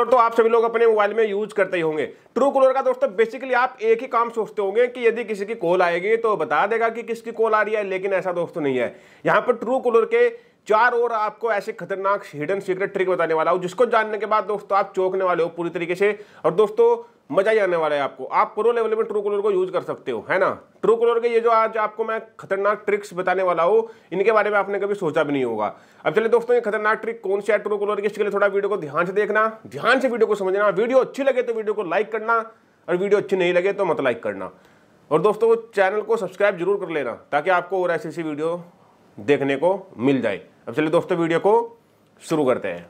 colour तो आप सभी लोग अपने मोबाइल में यूज करते ही होंगे ट्रू कलर का दोस्तों बेसिकली आप एक ही काम सोचते होंगे कि यदि किसी की कॉल आएगी तो बता देगा कि किसकी कॉल आ रही है लेकिन ऐसा दोस्तों नहीं है यहाँ पर ट्रू कलर के चार और आपको ऐसे खतरनाक हिडन सीक्रेट ट्रिक बताने वाला हूँ जिसको जानने के बाद दोस्तों आप चौंकने वाले हो पूरी तरीके से और दोस्तों मजा ही आने वाला है आपको आप प्रो लेवल में ट्रू कलर को यूज कर सकते हो है ना ट्रू कलर के ये जो आज आपको मैं खतरनाक ट्रिक्स बताने वाला हूँ इनके बारे में आपने कभी सोचा भी नहीं होगा अब चलिए दोस्तों ये खतरनाक ट्रिक कौन सी है ट्रू कलर की इसके लिए थोड़ा वीडियो को ध्यान से देखना ध्यान से वीडियो को समझना वीडियो अच्छी लगे तो वीडियो को लाइक करना और वीडियो अच्छी नहीं लगे तो मत लाइक करना और दोस्तों चैनल को सब्सक्राइब जरूर कर लेना ताकि आपको और ऐसी ऐसी वीडियो देखने को मिल जाए अब चलिए दोस्तों वीडियो को शुरू करते हैं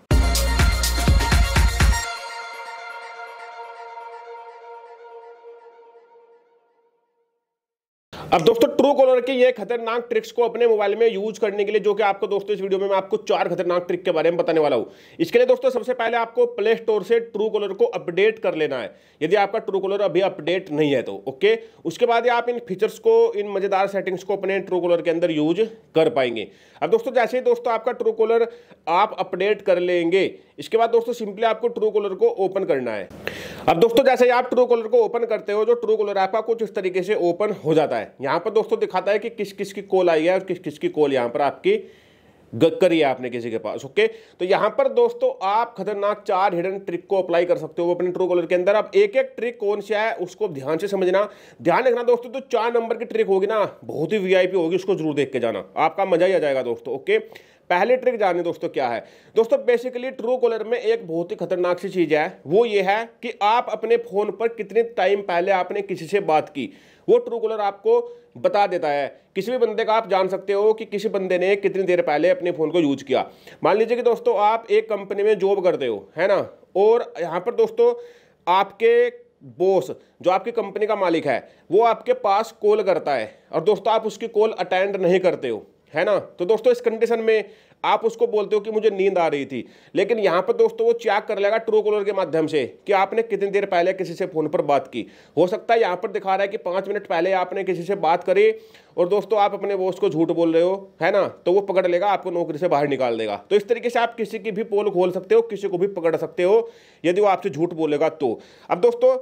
अब दोस्तों ट्रू कॉलर के ये खतरनाक ट्रिक्स को अपने मोबाइल में यूज करने के लिए जो कि आपको दोस्तों इस वीडियो में मैं आपको चार खतरनाक ट्रिक के बारे में बताने वाला हूं इसके लिए दोस्तों सबसे पहले आपको प्ले स्टोर से ट्रू कॉलर को अपडेट कर लेना है यदि आपका ट्रू कॉलर अभी अपडेट नहीं है तो ओके उसके बाद आप इन फीचर्स को इन मजेदार सेटिंग्स को अपने ट्रू कॉलर के अंदर यूज कर पाएंगे अब दोस्तों जैसे ही दोस्तों आपका ट्रू कॉलर आप अपडेट कर लेंगे इसके बाद दोस्तों सिंपली आपको ट्रू कॉलर को ओपन करना है अब दोस्तों जैसे ही आप ट्रू कॉलर को ओपन करते हो जो ट्रू कॉलर आपका कुछ इस तरीके से ओपन हो जाता है यहाँ पर दोस्तों दिखाता है कि किस किस की कॉल आई है और किस किस की कॉल यहाँ पर आपकी करी है आपने किसी के पास ओके तो यहाँ पर दोस्तों आप खतरनाक चार हिडन ट्रिक को अप्लाई कर सकते हो अपने ट्रू कॉलर के अंदर अब एक एक ट्रिक कौन सा है उसको ध्यान से समझना ध्यान रखना दोस्तों तो चार नंबर की ट्रिक होगी ना बहुत ही वीआईपी होगी उसको जरूर देख के जाना आपका मजा ही आ जाएगा दोस्तों ओके पहले ट्रिक जानिए दोस्तों क्या है दोस्तों बेसिकली ट्रू कॉलर में एक बहुत ही खतरनाक सी चीज़ है वो ये है कि आप अपने फ़ोन पर कितने टाइम पहले आपने किसी से बात की वो ट्रू कॉलर आपको बता देता है किसी भी बंदे का आप जान सकते हो कि किसी बंदे ने कितनी देर पहले अपने फ़ोन को यूज किया मान लीजिए कि दोस्तों आप एक कंपनी में जॉब करते हो है ना और यहाँ पर दोस्तों आपके बॉस जो आपकी कंपनी का मालिक है वो आपके पास कॉल करता है और दोस्तों आप उसकी कॉल अटेंड नहीं करते हो है ना तो दोस्तों इस कंडीशन में आप उसको बोलते हो कि मुझे नींद आ रही थी लेकिन यहाँ पर दोस्तों वो चेक कर लेगा ट्रू कॉलर के माध्यम से कि आपने कितनी देर पहले किसी से फ़ोन पर बात की हो सकता है यहाँ पर दिखा रहा है कि पाँच मिनट पहले आपने किसी से बात करी और दोस्तों आप अपने वो को झूठ बोल रहे हो है ना तो वो पकड़ लेगा आपको नौकरी से बाहर निकाल देगा तो इस तरीके से आप किसी की भी पोल खोल सकते हो किसी को भी पकड़ सकते हो यदि वो आपसे झूठ बोलेगा तो अब दोस्तों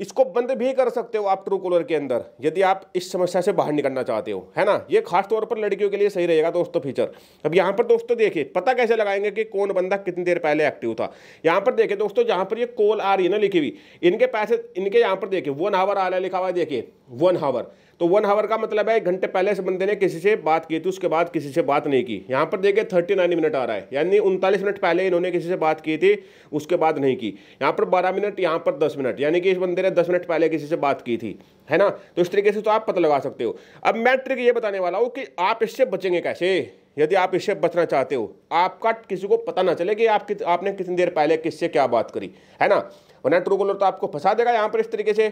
इसको बंद भी कर सकते हो आप ट्रू कॉलर के अंदर यदि आप इस समस्या से बाहर निकलना चाहते हो है ना ये खास तौर पर लड़कियों के लिए सही रहेगा दोस्तों तो फीचर अब यहाँ पर दोस्तों देखिए पता कैसे लगाएंगे कि कौन बंदा कितनी देर पहले एक्टिव था यहाँ पर देखिए दोस्तों जहाँ पर ये कॉल आ रही है ना लिखी हुई इनके पैसे इनके यहाँ पर देखिए वन हावर आ रहा लिखा हुआ देखिए वन हावर तो वन आवर का मतलब है एक घंटे पहले से बंदे ने किसी से बात की थी उसके बाद किसी से बात नहीं की यहाँ पर देखिए थर्टी नाइन मिनट आ रहा है यानी उनतालीस मिनट पहले इन्होंने किसी से बात की थी उसके बाद नहीं की यहाँ पर बारह मिनट यहाँ पर दस मिनट यानी कि इस बंदे ने दस मिनट पहले किसी से बात की थी है ना तो इस तरीके से तो आप पता लगा सकते हो अब मैं ट्रिक ये बताने वाला हूँ कि आप इससे बचेंगे कैसे यदि आप इससे बचना चाहते हो आपका किसी को पता ना चले कि आप कित, आपने कितनी देर पहले किससे क्या बात करी है ना वरना ट्रू कॉलर तो आपको फंसा देगा यहाँ पर इस तरीके से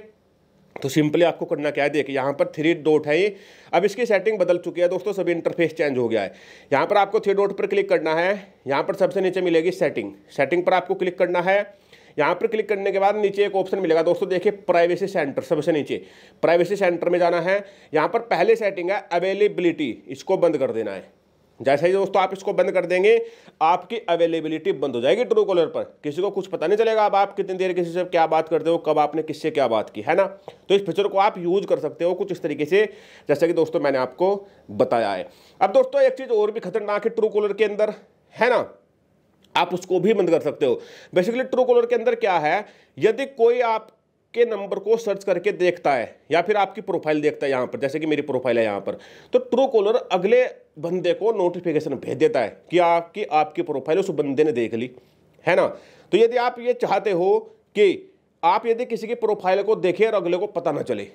तो सिंपली आपको करना क्या है देखिए यहाँ पर थ्री डॉट है ये अब इसकी सेटिंग बदल चुकी है दोस्तों सभी इंटरफेस चेंज हो गया है यहाँ पर आपको थ्री डॉट पर क्लिक करना है यहाँ पर सबसे नीचे मिलेगी सेटिंग सेटिंग पर आपको क्लिक करना है यहाँ पर क्लिक करने के बाद नीचे एक ऑप्शन मिलेगा दोस्तों देखिए प्राइवेसी सेंटर सबसे नीचे प्राइवेसी सेंटर में जाना है यहाँ पर पहले सेटिंग है अवेलेबिलिटी इसको बंद कर देना है जैसे ही दोस्तों आप इसको बंद कर देंगे आपकी अवेलेबिलिटी बंद हो जाएगी ट्रू कॉलर पर किसी को कुछ पता नहीं चलेगा अब आप कितनी देर किसी से क्या बात करते हो कब आपने किससे क्या बात की है ना तो इस फीचर को आप यूज कर सकते हो कुछ इस तरीके से जैसा कि दोस्तों मैंने आपको बताया है अब दोस्तों एक चीज़ और भी खतरनाक है ट्रू कॉलर के अंदर है ना आप उसको भी बंद कर सकते हो बेसिकली ट्रू कॉलर के अंदर क्या है यदि कोई आप आपके नंबर को सर्च करके देखता है या फिर आपकी प्रोफाइल देखता है यहाँ पर जैसे कि मेरी प्रोफाइल है यहाँ पर तो ट्रू कॉलर अगले बंदे को नोटिफिकेशन भेज देता है कि आपकी आपकी प्रोफाइल उस बंदे ने देख ली है ना तो यदि आप ये चाहते हो कि आप यदि किसी की प्रोफाइल को देखें और अगले को पता ना चले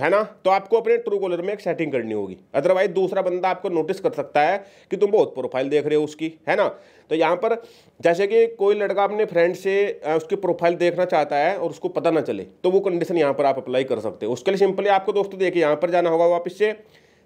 है ना तो आपको अपने ट्रू कॉलर में एक सेटिंग करनी होगी अदरवाइज दूसरा बंदा आपको नोटिस कर सकता है कि तुम बहुत प्रोफाइल देख रहे हो उसकी है ना तो यहाँ पर जैसे कि कोई लड़का अपने फ्रेंड से उसकी प्रोफाइल देखना चाहता है और उसको पता ना चले तो वो कंडीशन यहाँ पर आप अप्लाई कर सकते हो उसके लिए सिंपली आपको दोस्तों देखिए यहाँ पर जाना होगा वापस से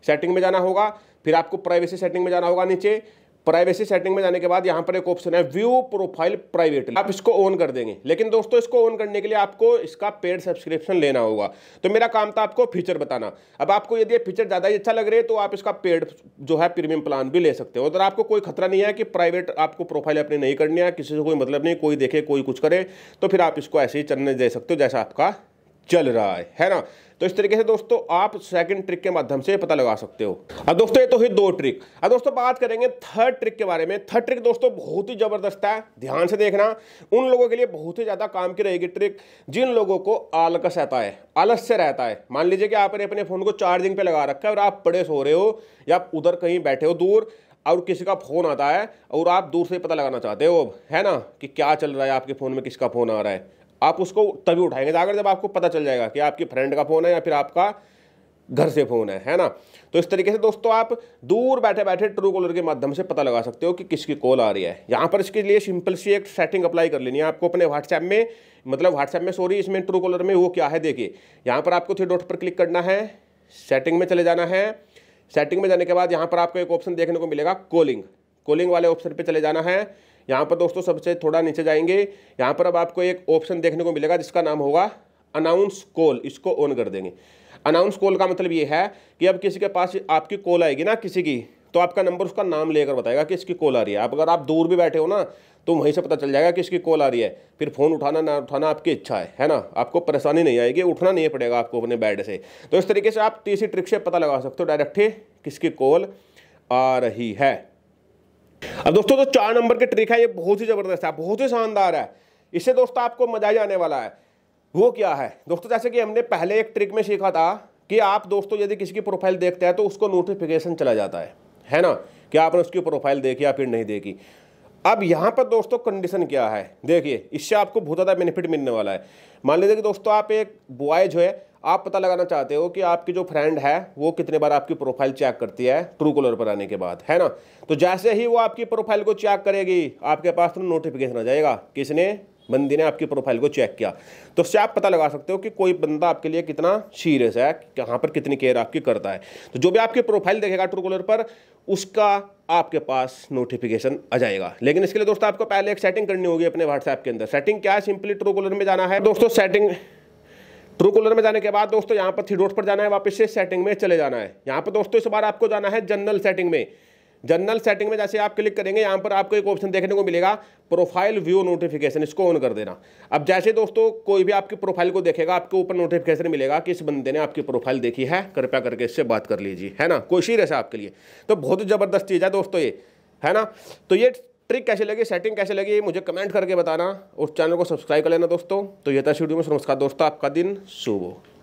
सेटिंग में जाना होगा फिर आपको प्राइवेसी सेटिंग में जाना होगा नीचे प्राइवेसी सेटिंग में जाने के बाद यहाँ पर एक ऑप्शन है व्यू प्रोफाइल प्राइवेट आप इसको ऑन कर देंगे लेकिन दोस्तों इसको ऑन करने के लिए आपको इसका पेड सब्सक्रिप्शन लेना होगा तो मेरा काम था आपको फीचर बताना अब आपको यदि फीचर ज़्यादा ही अच्छा लग रहे तो आप इसका पेड जो है प्रीमियम प्लान भी ले सकते हो तो आपको कोई खतरा नहीं है कि प्राइवेट आपको प्रोफाइल अपनी नहीं करनी है किसी से कोई मतलब नहीं कोई देखे कोई कुछ करे तो फिर आप इसको ऐसे ही चलने दे सकते हो जैसा आपका चल रहा है है ना तो इस तरीके से दोस्तों आप सेकंड ट्रिक के माध्यम से पता लगा सकते हो अब दोस्तों ये तो हुई दो ट्रिक अब दोस्तों बात करेंगे थर्ड ट्रिक के बारे में थर्ड ट्रिक दोस्तों बहुत ही जबरदस्त है ध्यान से देखना उन लोगों के लिए बहुत ही ज़्यादा काम की रहेगी ट्रिक जिन लोगों को आलकस रहता है आलस से रहता है मान लीजिए कि आपने अपने फ़ोन को चार्जिंग पे लगा रखा है और आप पड़े सो रहे हो या उधर कहीं बैठे हो दूर और किसी का फ़ोन आता है और आप दूर से पता लगाना चाहते हो है ना कि क्या चल रहा है आपके फ़ोन में किसका फ़ोन आ रहा है आप उसको तभी उठाएंगे अगर जब आपको पता चल जाएगा कि आपकी फ्रेंड का फ़ोन है या फिर आपका घर से फ़ोन है है ना तो इस तरीके से दोस्तों आप दूर बैठे बैठे ट्रू कॉलर के माध्यम से पता लगा सकते हो कि किसकी कॉल आ रही है यहाँ पर इसके लिए सिंपल सी एक सेटिंग अप्लाई कर लेनी है आपको अपने व्हाट्सएप में मतलब व्हाट्सएप में सॉरी इसमें ट्रू कॉलर में वो क्या है देखिए यहाँ पर आपको थ्री डॉट पर क्लिक करना है सेटिंग में चले जाना है सेटिंग में जाने के बाद यहाँ पर आपको एक ऑप्शन देखने को मिलेगा कॉलिंग कॉलिंग वाले ऑप्शन पर चले जाना है यहाँ पर दोस्तों सबसे थोड़ा नीचे जाएंगे यहाँ पर अब आपको एक ऑप्शन देखने को मिलेगा जिसका नाम होगा अनाउंस कॉल इसको ऑन कर देंगे अनाउंस कॉल का मतलब ये है कि अब किसी के पास आपकी कॉल आएगी ना किसी की तो आपका नंबर उसका नाम लेकर बताएगा कि इसकी कॉल आ रही है आप अगर आप दूर भी बैठे हो ना तो वहीं से पता चल जाएगा कि इसकी कॉल आ रही है फिर फ़ोन उठाना ना उठाना आपकी इच्छा है है ना आपको परेशानी नहीं आएगी उठना नहीं पड़ेगा आपको अपने बेड से तो इस तरीके से आप तीसरी ट्रिक से पता लगा सकते हो डायरेक्ट किसकी कॉल आ रही है अब दोस्तों जो तो चार नंबर की ट्रिक है ये बहुत ही ज़बरदस्त है बहुत ही शानदार है इससे दोस्तों आपको मजा ही आने वाला है वो क्या है दोस्तों जैसे कि हमने पहले एक ट्रिक में सीखा था कि आप दोस्तों यदि किसी की प्रोफाइल देखते हैं तो उसको नोटिफिकेशन चला जाता है है ना कि आपने उसकी प्रोफाइल देखी या फिर नहीं देखी अब यहाँ पर दोस्तों कंडीशन क्या है देखिए इससे आपको बहुत ज़्यादा बेनिफिट मिलने वाला है मान लीजिए कि दोस्तों आप एक बॉय जो है आप पता लगाना चाहते हो कि आपकी जो फ्रेंड है वो कितने बार आपकी प्रोफाइल चेक करती है ट्रू कॉलर पर आने के बाद है ना तो जैसे ही वो आपकी प्रोफाइल को चेक करेगी आपके पास तो नोटिफिकेशन आ जाएगा किसने बंदी ने आपकी प्रोफाइल को चेक किया तो उससे आप पता लगा सकते हो कि कोई बंदा आपके लिए कितना सीरियस है कहाँ पर कितनी केयर आपकी करता है तो जो भी आपकी प्रोफाइल देखेगा ट्रूकॉलर पर उसका आपके पास नोटिफिकेशन आ जाएगा लेकिन इसके लिए दोस्तों आपको पहले एक सेटिंग करनी होगी अपने व्हाट्सएप के अंदर सेटिंग क्या है सिंपली ट्रूकॉलर में जाना है दोस्तों सेटिंग ट्रू कूलर में जाने के बाद दोस्तों यहाँ पर थ्री डॉट पर जाना है वापस से सेटिंग में चले जाना है यहाँ पर दोस्तों इस बार आपको जाना है जनरल सेटिंग में जनरल सेटिंग में जैसे आप क्लिक करेंगे यहाँ पर आपको एक ऑप्शन देखने को मिलेगा प्रोफाइल व्यू नोटिफिकेशन इसको ऑन कर देना अब जैसे दोस्तों कोई भी आपकी प्रोफाइल को देखेगा आपके ऊपर नोटिफिकेशन मिलेगा कि इस बंदे ने आपकी प्रोफाइल देखी है कृपया करके इससे बात कर लीजिए है ना कोई शीर ऐसा आपके लिए तो बहुत ज़बरदस्त चीज़ है दोस्तों ये है ना तो ये ट्रिक कैसे लगी सेटिंग कैसे लगी मुझे कमेंट करके बताना उस चैनल को सब्सक्राइब कर लेना दोस्तों तो ये था वीडियो में नमस्कार दोस्तों आपका दिन शुभ हो